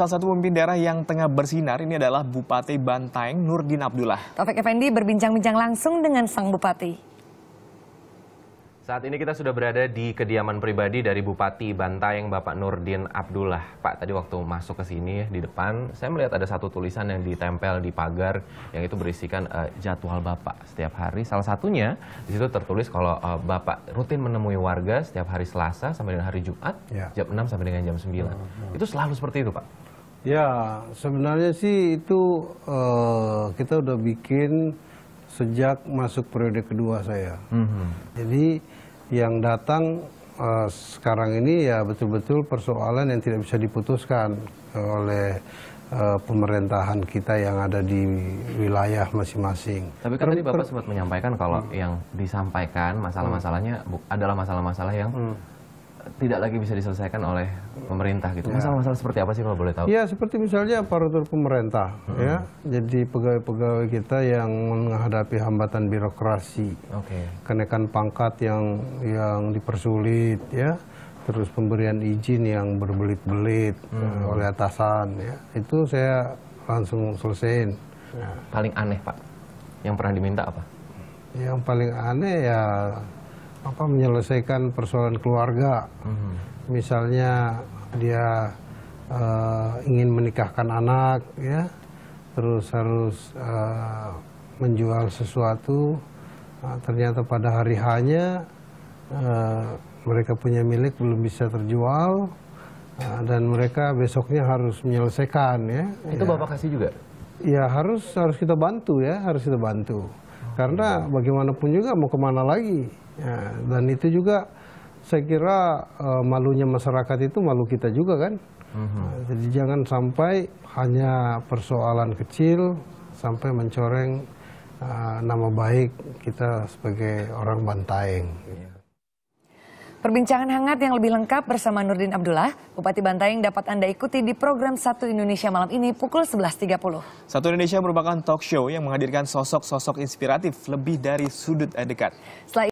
Salah satu pemimpin daerah yang tengah bersinar ini adalah Bupati Bantaeng Nurdin Abdullah. Taufik Effendi berbincang-bincang langsung dengan sang Bupati. Saat ini kita sudah berada di kediaman pribadi dari Bupati Bantaeng Bapak Nurdin Abdullah. Pak, tadi waktu masuk ke sini di depan, saya melihat ada satu tulisan yang ditempel di pagar yang itu berisikan uh, jadwal Bapak setiap hari. Salah satunya di situ tertulis kalau uh, Bapak rutin menemui warga setiap hari Selasa sampai dengan hari Jumat, ya. jam 6 sampai dengan jam 9. Ya, ya. Itu selalu seperti itu, Pak. Ya, sebenarnya sih itu uh, kita udah bikin sejak masuk periode kedua saya. Mm -hmm. Jadi yang datang uh, sekarang ini ya betul-betul persoalan yang tidak bisa diputuskan oleh uh, pemerintahan kita yang ada di wilayah masing-masing. Tapi kan tadi Bapak sempat menyampaikan kalau mm. yang disampaikan masalah-masalahnya adalah masalah-masalah yang Mm tidak lagi bisa diselesaikan oleh pemerintah gitu. Ya. Masalah-masalah seperti apa sih kalau boleh tahu? Ya seperti misalnya aparatur pemerintah hmm. ya. Jadi pegawai-pegawai kita yang menghadapi hambatan birokrasi, okay. kenaikan pangkat yang yang dipersulit ya, terus pemberian izin yang berbelit-belit hmm. oleh atasan ya. Itu saya langsung selesaiin. Paling aneh pak, yang pernah diminta apa? Yang paling aneh ya apa menyelesaikan persoalan keluarga. Hmm. Misalnya dia uh, ingin menikahkan anak ya, terus harus uh, menjual sesuatu. Nah, ternyata pada hari hanya uh, eh, mereka punya milik belum bisa terjual nah, dan mereka besoknya harus menyelesaikan ya. Itu ya. bapak kasih juga? Ya harus harus kita bantu ya harus kita bantu karena iya. bagaimanapun juga mau kemana lagi ya, dan itu juga saya kira uh, malunya masyarakat itu malu kita juga kan uh-huh. jadi jangan sampai hanya persoalan kecil sampai mencoreng uh, nama baik kita sebagai orang Bantaeng. Iya. Perbincangan hangat yang lebih lengkap bersama Nurdin Abdullah, Bupati Bantaeng dapat Anda ikuti di program Satu Indonesia malam ini pukul 11.30. Satu Indonesia merupakan talk show yang menghadirkan sosok-sosok inspiratif lebih dari sudut dekat. Setelah